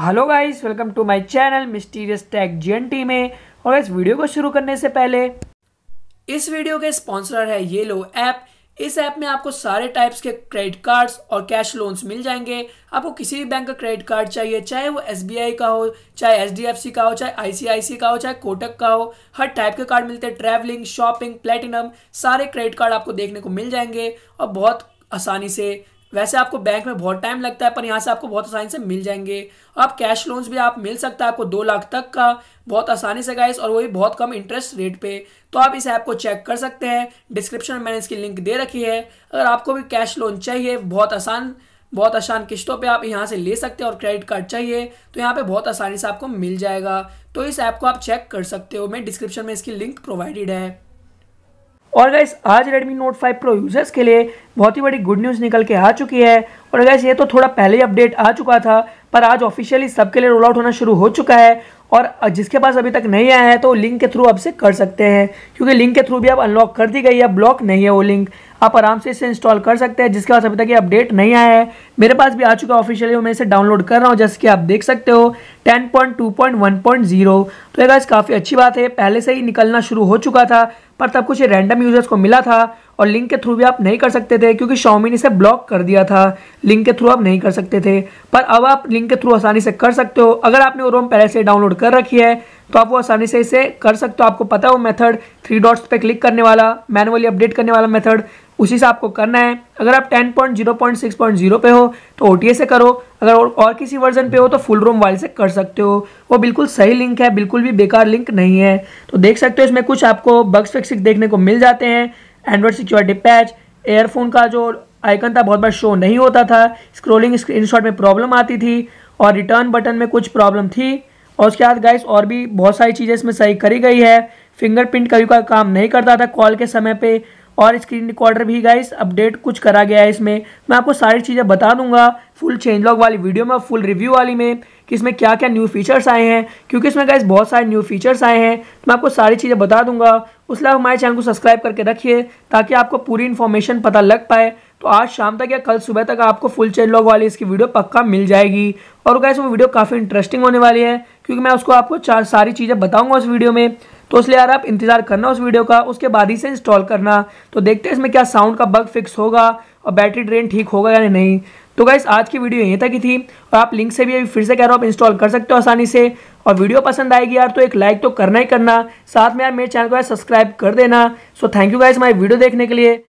hello guys welcome to my channel mysterious tag GNT में और इस वीडियो को शुरू करने से पहले इस वीडियो के स्पॉन्सर है ये लो ऐप इस ऐप में आपको सारे टाइप्स के क्रेडिट कार्ड्स और कैश लोन्स मिल जाएंगे आपको किसी भी बैंक का क्रेडिट कार्ड चाहिए चाहे वो एस का हो चाहे एच का हो चाहे आई का हो चाहे कोटक का हो हर टाइप के कार्ड मिलते हैं ट्रैवलिंग शॉपिंग प्लेटिनम सारे क्रेडिट कार्ड आपको देखने को मिल जाएंगे और बहुत आसानी से वैसे आपको बैंक में बहुत टाइम लगता है पर यहाँ से आपको बहुत आसानी से मिल जाएंगे अब कैश लोन्स भी आप मिल सकता है आपको दो लाख तक का बहुत आसानी से गाइस और वो भी बहुत कम इंटरेस्ट रेट पे तो आप इस ऐप को चेक कर सकते हैं डिस्क्रिप्शन में मैंने इसकी लिंक दे रखी है अगर आपको भी कैश लोन चाहिए बहुत आसान बहुत आसान किस्तों पे आप यहाँ से ले सकते हैं और क्रेडिट कार्ड चाहिए तो यहाँ पे बहुत आसानी से आपको मिल जाएगा तो इस ऐप को आप चेक कर सकते हो मैं डिस्क्रिप्शन में इसकी लिंक प्रोवाइडेड है और गैस आज Redmi Note 5 Pro यूज़र्स के लिए बहुत ही बड़ी गुड न्यूज़ निकल के आ चुकी है और गैस ये तो थोड़ा पहले ही अपडेट आ चुका था पर आज ऑफिशियली सबके लिए रोल आउट होना शुरू हो चुका है और जिसके पास अभी तक नहीं आया है तो लिंक के थ्रू अब से कर सकते हैं क्योंकि लिंक के थ्रू भी अब अनलॉक कर दी गई है ब्लॉक नहीं है वो लिंक आप आराम से इसे इंस्टॉल कर सकते हैं जिसके बाद अभी तक ये अपडेट नहीं आया है मेरे पास भी आ चुका है ऑफिशियली मैं इसे डाउनलोड कर रहा हूँ जैसे कि आप देख सकते हो 10.2.1.0 तो ये काफ़ी अच्छी बात है पहले से ही निकलना शुरू हो चुका था पर तब कुछ रैंडम यूजर्स को मिला था और लिंक के थ्रू भी आप नहीं कर सकते थे क्योंकि शॉमी ने इसे ब्लॉक कर दिया था लिंक के थ्रू आप नहीं कर सकते थे पर अब आप लिंक के थ्रू आसानी से कर सकते हो अगर आपने वो रोम पहले से डाउनलोड कर रखी है तो आप वो आसानी से इसे कर सकते हो आपको पता हो वो मेथड थ्री डॉट्स पे क्लिक करने वाला मैनुअली अपडेट करने वाला मेथड उसी से आपको करना है अगर आप 10.0.6.0 पे हो तो ओ से करो अगर और, और किसी वर्जन पे हो तो फुल रोम वाइल से कर सकते हो वो बिल्कुल सही लिंक है बिल्कुल भी बेकार लिंक नहीं है तो देख सकते हो इसमें कुछ आपको बग्स फिक्सिक देखने को मिल जाते हैं एंड्रॉयड सिक्योरिटी पैच एयरफोन का जो आइकन था बहुत बार शो नहीं होता था स्क्रोलिंग स्क्रीन में प्रॉब्लम आती थी और रिटर्न बटन में कुछ प्रॉब्लम थी और उसके बाद गाइस और भी बहुत सारी चीज़ें इसमें सही करी गई है फिंगरप्रिंट कभी का काम नहीं करता था कॉल के समय पे और स्क्रीन रिकॉर्डर भी गाइस अपडेट कुछ करा गया है इसमें मैं आपको सारी चीज़ें बता दूंगा फुल चेंज लॉग वाली वीडियो में फुल रिव्यू वाली में कि इसमें क्या क्या न्यू फीचर्स आए हैं क्योंकि इसमें गाइस बहुत सारे न्यू फीचर्स आए हैं तो मैं आपको सारी चीज़ें बता दूंगा उस हमारे चैनल को सब्सक्राइब करके रखिए ताकि आपको पूरी इन्फॉर्मेशन पता लग पाए तो आज शाम तक या कल सुबह तक आपको फुल चेंज लॉग वाली इसकी वीडियो पक्का मिल जाएगी और गाइस वो वीडियो काफ़ी इंटरेस्टिंग होने वाली है क्योंकि मैं उसको आपको चार सारी चीज़ें बताऊंगा उस वीडियो में तो इसलिए यार आप इंतज़ार करना उस वीडियो का उसके बाद ही से इंस्टॉल करना तो देखते हैं इसमें क्या साउंड का बग फिक्स होगा और बैटरी ड्रेन ठीक होगा या नहीं तो गाइस आज की वीडियो यहीं तक ही थी और आप लिंक से भी अभी फिर से कह रहा हूँ आप इंस्टॉल कर सकते हो आसानी से और वीडियो पसंद आएगी यार तो एक लाइक तो करना ही करना साथ में यार मेरे चैनल को यार सब्सक्राइब कर देना so thank you guys my video देखने के लिए